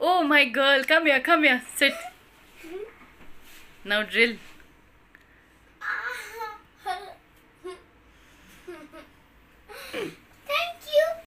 Oh my girl, come here, come here, sit. Now drill.